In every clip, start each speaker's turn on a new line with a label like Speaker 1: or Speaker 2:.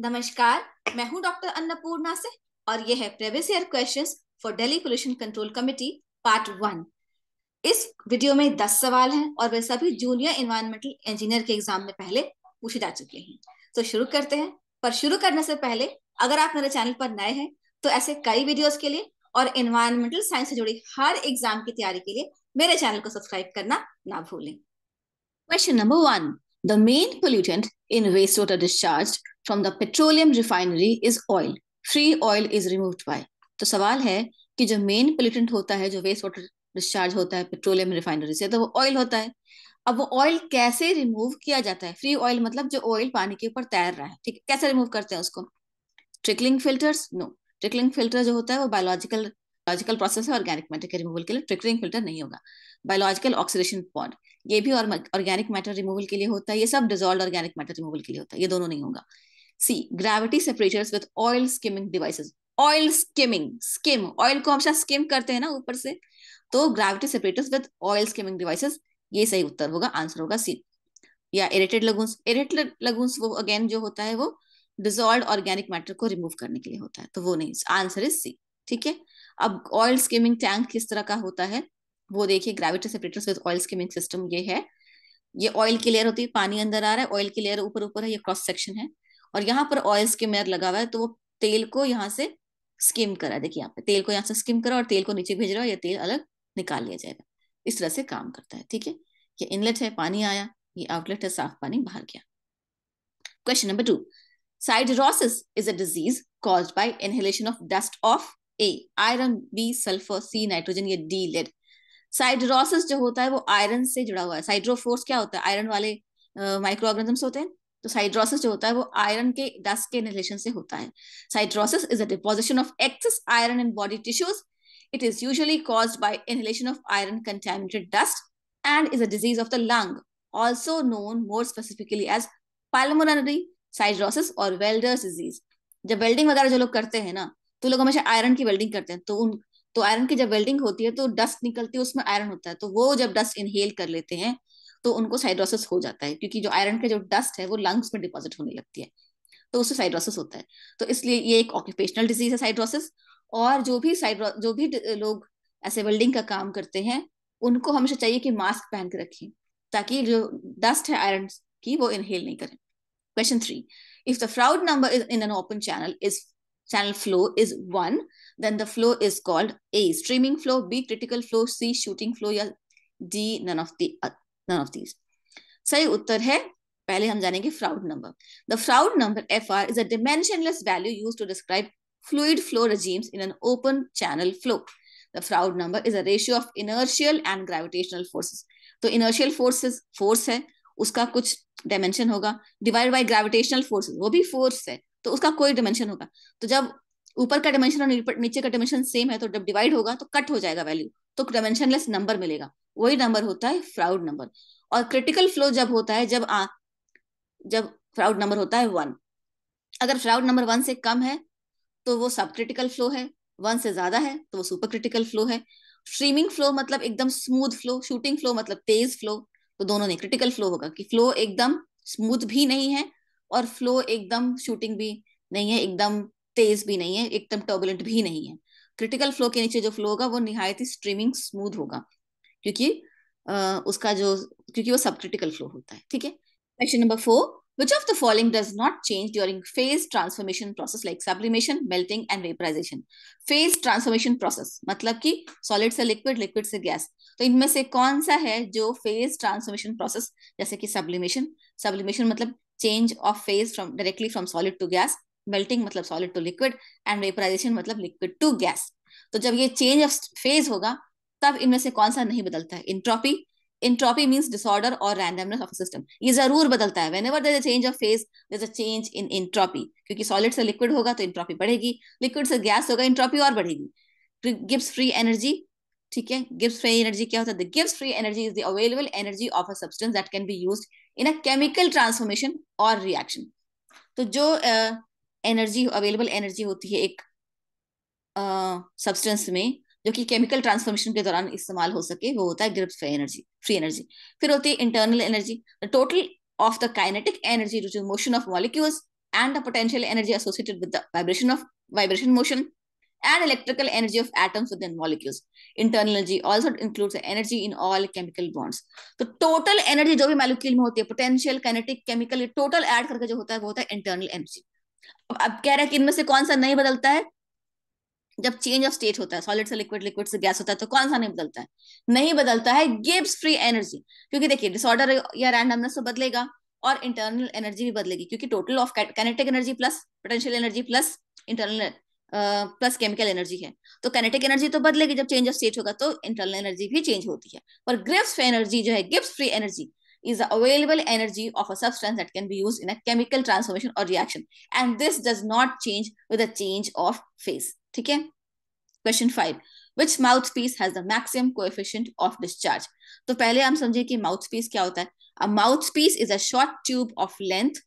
Speaker 1: नमस्कार मैं हूं डॉक्टर अन्नपूर्णा से और यह है previous year questions for Delhi pollution control committee part one इस वीडियो में दस सवाल हैं और वे सभी जूनियर इन्वायरमेंटल इंजीनियर के एग्जाम में पहले पूछे जा चुके हैं तो शुरू करते हैं पर शुरू करने से पहले अगर आप मेरे चैनल पर नए हैं तो ऐसे कई वीडियोज के लिए और इन्वायरमेंटल साइंस से जुड़ी हर एग्जाम की तैयारी के लिए मेरे चैनल को सब्सक्राइब करना ना भूलें question number one the main pollutant in wastewater discharged from the petroleum refinery is oil. Free oil is removed by. तो सवाल है कि जो मेन पोल्यूटेंट होता है जो वेस्ट वाटर डिस्चार्ज होता है पेट्रोलियम रिफाइनरी से तो वो ऑयल होता है अब वो ऑयल कैसे रिमूव किया जाता है फ्री ऑयल मतलब जो ऑयल पानी के ऊपर तैर रहा है ठीक है कैसे रिमूव करते हैं उसको trickling filters no trickling filter जो होता है वो बायोलॉजिकल लॉजिकल प्रोसेस है ऑर्गेनिक मैटर के रिमूवल के लिए ट्रिकलिंग फिल्टर नहीं होगा बायोलॉजिकल ऑक्सीडेशन पॉड ये भी और ऑर्गेनिक मैटर रिमूवल के लिए होता है ये सब डिजोल्व ऑर्गेनिक मैटर रिमूवल के लिए होता है ये दोनों नहीं होगा C gravity separators with oil skimming devices oil skimming skim oil को हमेशा स्किम करते हैं ना ऊपर से तो gravity separators with oil skimming devices ये सही उत्तर होगा आंसर होगा सी या इरेटेड लगूंस इरेटेड लगूंस वो अगेन जो होता है वो डिजोल्व ऑर्गेनिक मैटर को रिमूव करने के लिए होता है तो वो नहीं आंसर इज सी ठीक है अब ऑयल स्किमिंग टैंक किस तरह का होता है वो देखिए gravity separator with oil skimming system ये है ये ऑयल की लेयर होती है पानी अंदर आ रहा है ऑयल की लेयर ऊपर ऊपर है ये क्रॉस सेक्शन है और यहाँ पर ऑयल स्किमर लगा हुआ है तो वो तेल को यहाँ से स्किम करा देखिए यहाँ पे तेल को यहाँ से स्किम करा और तेल को नीचे भेज रहा है ये तेल अलग निकाल लिया जाएगा इस तरह से काम करता है ठीक है ये इनलेट है पानी आया ये आउटलेट है साफ पानी बाहर गया question number two siderosis is a disease caused by inhalation of dust of A iron B sulphur C nitrogen ये डी लेड साइड्रोसिस जो होता है वो आयरन से जुड़ा हुआ है साइड्रोफोर्स क्या होता है आयरन वाले माइक्रो ऑर्गेनिजम्स होते हैं तो साइड्रोसिस जो होता है वो आयरन के डस्ट के इनहेलेशन से होता है siderosis is a deposition of excess iron in body tissues it is usually caused by inhalation of iron contaminated dust and is a disease of the lung also known more specifically as pulmonary siderosis or welders disease जब welding वगैरह जो लोग करते हैं ना तो लोग हमेशा आयरन की वेल्डिंग करते हैं तो उन तो आयरन की जब वेल्डिंग होती है तो डस्ट निकलती है उसमें आयरन होता है तो वो जब डस्ट इनहेल कर लेते हैं तो उनको साइड्रोसिस हो जाता है क्योंकि जो आयरन का जो डस्ट है वो लंग्स में डिपॉजिट होने लगती है तो उससे साइड्रोसिस होता है तो इसलिए ये एक ऑक्यूपेशनल डिजीज है साइड्रोसिस और जो भी साइड्रो जो भी लोग ऐसे वेल्डिंग का काम करते हैं उनको हमेशा चाहिए कि मास्क पहन के रखें ताकि जो डस्ट है आयरन की वो इनहेल नहीं करें question three if the Froude number is in an open channel is channel flow is one, then the flow is called A, streaming flow, B, critical flow, C, shooting flow, Or D, none of the none of these. सही उत्तर है पहले हम जानेंगे Froude number. The Froude number Fr is a dimensionless value used to describe fluid flow regimes in an open channel flow. The Froude number is a ratio of inertial and gravitational forces. तो inertial forces force है उसका कुछ dimension होगा divided by gravitational forces वो भी force है तो उसका कोई डिमेंशन होगा तो जब ऊपर का डिमेंशन और नीचे का डिमेंशन सेम है तो जब डिवाइड होगा तो कट हो जाएगा वैल्यू तो डायमेंशनलेस नंबर मिलेगा वही नंबर होता है फ्राउड नंबर और क्रिटिकल फ्लो जब होता है जब आ, जब फ्राउड नंबर होता है वन अगर फ्राउड नंबर वन से कम है तो वो सब क्रिटिकल फ्लो है वन से ज्यादा है तो वो सुपर क्रिटिकल फ्लो है स्ट्रीमिंग फ्लो मतलब एकदम स्मूथ फ्लो शूटिंग फ्लो मतलब तेज फ्लो तो दोनों नहीं क्रिटिकल फ्लो होगा कि फ्लो एकदम स्मूथ भी नहीं है और फ्लो एकदम शूटिंग भी नहीं है एकदम तेज भी नहीं है एकदम टर्बुलेंट भी नहीं है क्रिटिकल फ्लो के नीचे जो फ्लो होगा वो निहायत ही स्ट्रीमिंग स्मूथ होगा क्योंकि आ, उसका जो क्योंकि वो सब क्रिटिकल फ्लो होता है ठीक है question number four which of the following does not change during phase transformation process like sublimation melting and vaporisation phase transformation process मतलब कि सॉलिड से लिक्विड लिक्विड से गैस तो इनमें से कौन सा है जो फेज ट्रांसफॉर्मेशन प्रोसेस जैसे कि सब्लिमेशन सब्लिमेशन मतलब change of phase from directly from solid to gas melting मतलब solid to liquid and vaporization मतलब liquid to gas तो जब ये change of phase होगा तब इनमें से कौन सा नहीं बदलता है entropy entropy means disorder or randomness of a system ये जरूर बदलता है whenever there is a change of phase there is a change in entropy क्योंकि solid से liquid होगा तो entropy बढ़ेगी liquid से gas होगा entropy और बढ़ेगी gives free energy ठीक है गिब्स फ्री एनर्जी क्या होता है Gibbs free energy is the available energy of a substance that can be use in a chemical transformation और रिएक्शन तो जो एनर्जी अवेलेबल एनर्जी होती है एक सब्सटेंस uh, में जो कि केमिकल ट्रांसफॉर्मेशन के दौरान इस्तेमाल हो सके वो होता है Gibbs free energy free energy फिर होती है internal energy total of the kinetic energy motion of molecules and the potential energy associated with the vibration of vibration motion and electrical energy of atoms within molecules. Internal energy also includes energy in all chemical bonds. तो total energy जो भी molecule में होती है potential, kinetic, chemical, ये total add करके जो होता है वो होता है internal energy. अब अब कह रहा है कि इनमें से कौन सा नहीं बदलता है जब चेंज ऑफ स्टेट होता है सॉलिड से लिक्विड लिक्विड से गैस होता है तो कौन सा नहीं बदलता है नहीं बदलता है गिब्स फ्री एनर्जी क्योंकि देखिए डिसऑर्डर या रैंडमनेस तो बदलेगा और इंटरनल एनर्जी भी बदलेगी क्योंकि total of kinetic energy plus potential energy plus internal plus chemical energy है तो कैनेटिक एनर्जी तो बदलेगी जब चेंज ऑफ स्टेट होगा तो इंटरनल एनर्जी भी चेंज होती है पर ग्रिप्स एनर्जी जो है Gibbs free energy is the available energy of a substance that can be used in a chemical transformation or reaction and this does not change with a change of phase ठीक है question five which mouthpiece has the maximum coefficient of discharge तो पहले हम समझे कि mouthpiece क्या होता है a mouthpiece is a short tube of length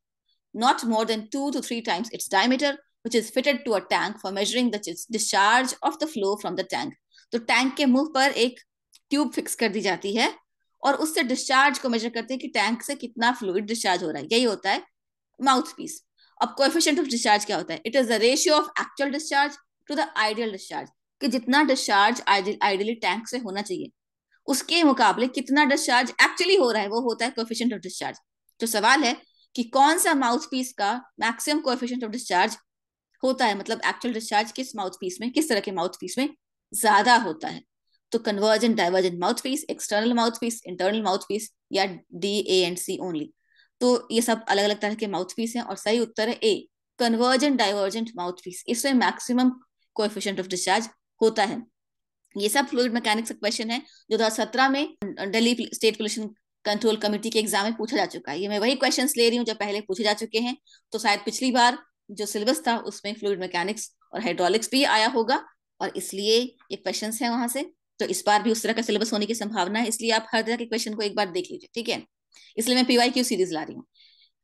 Speaker 1: not more than two to three times its diameter which is fitted to a tank for measuring the discharge of the flow from the tank. तो tank के मुंह पर एक tube fix कर दी जाती है और उससे डिस्चार्ज को मेजर करते हैं कि टैंक से कितना फ्लूड डिस्चार्ज हो रहा है यही होता है माउथ पीस अब कोएफिशिएंट ऑफ डिस्चार्ज क्या होता है it is the ratio of actual discharge to the ideal discharge कि जितना डिस्चार्ज आइडियली टैंक से होना चाहिए उसके मुकाबले कितना डिस्चार्ज एक्चुअली हो रहा है वो होता है कोएफिशिएंट ऑफ डिस्चार्ज तो सवाल है कि कौन सा माउथ पीस का मैक्सिमम कोएफिशिएंट ऑफ डिस्चार्ज होता है मतलब एक्चुअल डिस्चार्ज किस माउथ पीस में किस तरह के माउथ पीस में ज्यादा होता है तो convergent divergent mouthpiece external mouthpiece internal mouthpiece या D A and C only तो ये सब अलग अलग तरह के माउथ पीस है और सही उत्तर है A convergent divergent mouthpiece इसमें मैक्सिमम कोएफिशिएंट ऑफ डिस्चार्ज होता है ये सब फ्लूड मैकेनिक्स का क्वेश्चन है जो दो में Delhi state pollution control committee के एग्जाम में पूछा जा चुका है ये मैं वही क्वेश्चंस ले रही हूँ जो पहले पूछे जा चुके हैं तो शायद पिछली बार जो सिलेबस था उसमें फ्लूड मैकेनिक्स और हाइड्रोलिक्स भी आया होगा और इसलिए ये क्वेश्चन है वहां से तो इस बार भी उस तरह का सिलेबस होने की संभावना है इसलिए आप हर तरह के क्वेश्चन को एक बार देख लीजिए ठीक है इसलिए मैं पीवाई क्यू सीरीज ला रही हूँ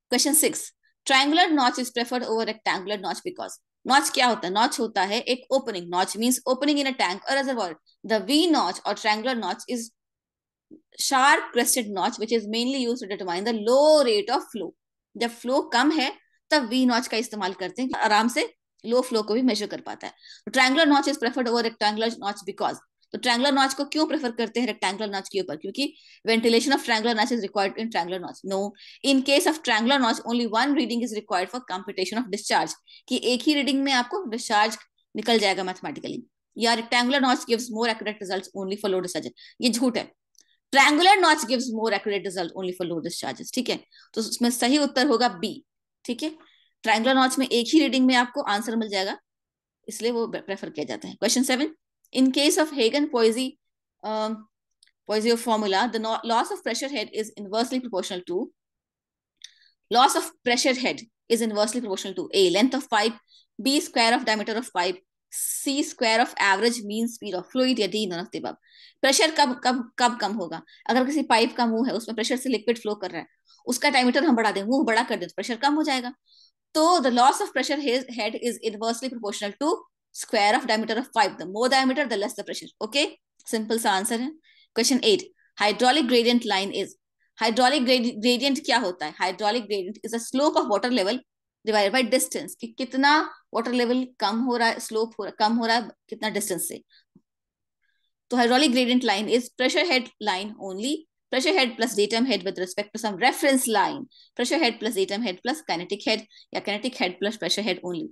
Speaker 1: question six triangular notch is preferred over rectangular notch because notch क्या होता है नॉच होता है एक opening notch means opening in a tank और रिजर्वॉयर द वी नॉच और triangular notch is sharp crested notch which is mainly use to determine the low rate of flow जब flow कम है तब वी नॉच का इस्तेमाल करते हैं आराम से लो फ्लो को भी मेजर कर पाता है तो triangular notch is preferred over rectangular notch because तो ट्रायंगुलर नॉच को क्यों प्रेफर करते हैं रेक्टेंगुलर नॉच के ऊपर क्योंकि ventilation of triangular notch is required in triangular notch no in case of triangular notch only one reading is required for computation of discharge कि एक ही रीडिंग में आपको डिस्चार्ज निकल जाएगा मैथमेटिकली या rectangular notch gives more accurate results only for low discharge ये झूठ है triangular notch gives more accurate result only for low discharges ठीक है तो उसमें सही उत्तर होगा बी ठीक है ट्राइंगुलर नॉच में एक ही रीडिंग में आपको आंसर मिल जाएगा इसलिए वो प्रेफर किया जाता है question seven in case of Hagen Poiseuille Poiseuille of formula the loss of pressure head is inversely proportional to loss of pressure head is inversely proportional to A length of pipe B square of diameter of pipe C square of average mean speed of fluid यदि none of the above pressure कब कब कब कम होगा अगर किसी pipe का मुंह है उसमें प्रेशर से लिक्विड फ्लो कर रहा है उसका टाइमीटर हम बढ़ा दें मुंह बड़ा कर दें तो प्रेशर कम हो जाएगा तो the loss of pressure head is inversely proportional to square of diameter of pipe the more diameter the less the pressure okay simple सा आंसर है question eight hydraulic gradient line is hydraulic gradient क्या होता है hydraulic gradient is a slope of water level divided by distance कि कितना water level कम हो रहा है स्लोप हो रहा कम हो रहा है कितना डिस्टेंस से तो hydraulic gradient line is pressure head line only pressure head plus datum head with respect to some reference line pressure head plus datum head plus kinetic head या kinetic head plus pressure head only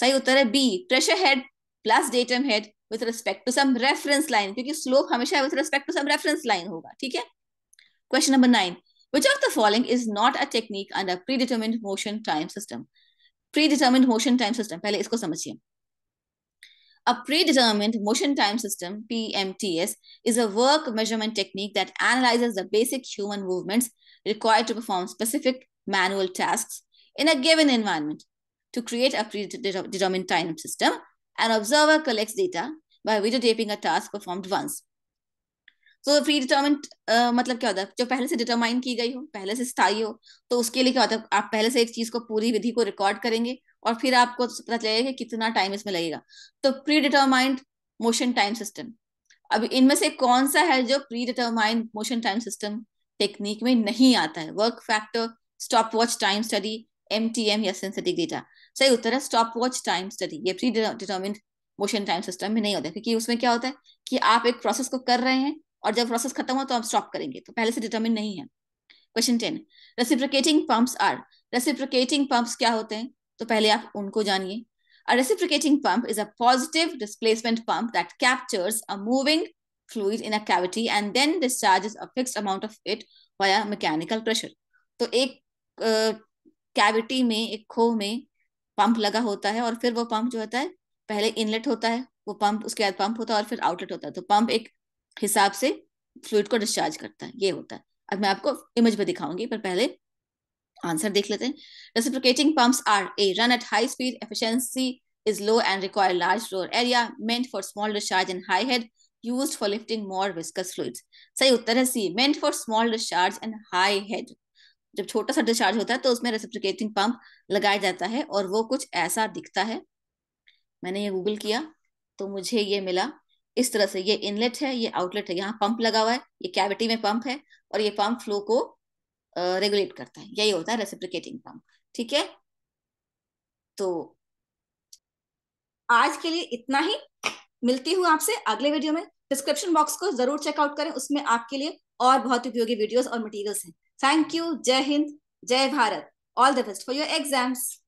Speaker 1: सही उत्तर है B pressure head plus datum head with respect to some reference line क्योंकि slope हमेशा with respect to some reference line होगा ठीक है question number nine Which of the following is not a technique under predetermined motion time system? Predetermined motion time system. पहले इसको समझिए. A predetermined motion time system, PMTS, is a work measurement technique that analyzes the basic human movements required to perform specific manual tasks in a given environment. To create a predetermined time system, an observer collects data by videotaping a task performed once. तो pre determine मतलब क्या होता है जो पहले से determine की गई हो पहले से स्थायी हो तो उसके लिए क्या होता है आप पहले से एक चीज को पूरी विधि को रिकॉर्ड करेंगे और फिर आपको पता चलेगा कि कितना टाइम इसमें लगेगा तो pre determined motion time system अब इनमें से कौन सा है जो pre determined motion time system technique में नहीं आता है work factor stop watch time study M T M या सिंथेटिक डेटा सही उत्तर है स्टॉप वॉच टाइम स्टडी ये pre determined motion time system में नहीं होता क्योंकि उसमें क्या होता है कि आप एक प्रोसेस को कर रहे हैं और जब प्रोसेस खत्म हो तो हम स्टॉप करेंगे तो पहले से डिटर्मिन नहीं है question ten reciprocating pumps are reciprocating pumps क्या होते हैं तो पहले आप उनको जानिए A reciprocating pump is a positive displacement pump that captures a moving fluid in a cavity and then discharges a fixed amount of it via mechanical pressure. तो एक कैविटी uh, में एक खो में पंप लगा होता है और फिर वो पंप जो होता है पहले इनलेट होता है वो पंप उसके बाद पंप होता है और फिर आउटलेट होता है तो पंप एक हिसाब से फ्लूड को डिस्चार्ज करता है ये होता है अब मैं आपको इमेज में दिखाऊंगी पर पहले आंसर देख लेते हैं reciprocating pumps are A run at high speed efficiency is low and require large floor area meant for small discharge and high head used for lifting more viscous fluids सही उत्तर है C meant for small discharge and high head जब छोटा सा discharge होता है तो उसमें रेसिप्रिकेटिंग पंप लगाया जाता है और वो कुछ ऐसा दिखता है मैंने ये गूगल किया तो मुझे ये मिला इस तरह से ये इनलेट है ये आउटलेट है यहाँ पंप लगा हुआ है ये कैविटी में पंप है और ये पंप फ्लो को रेगुलेट करता है यही होता है रेसिप्रिकेटिंग पंप ठीक है तो आज के लिए इतना ही मिलती हूँ आपसे अगले वीडियो में डिस्क्रिप्शन बॉक्स को जरूर चेकआउट करें उसमें आपके लिए और बहुत उपयोगी वीडियोस और मटेरियल्स हैं थैंक यू जय हिंद जय Bharat all the best for your exams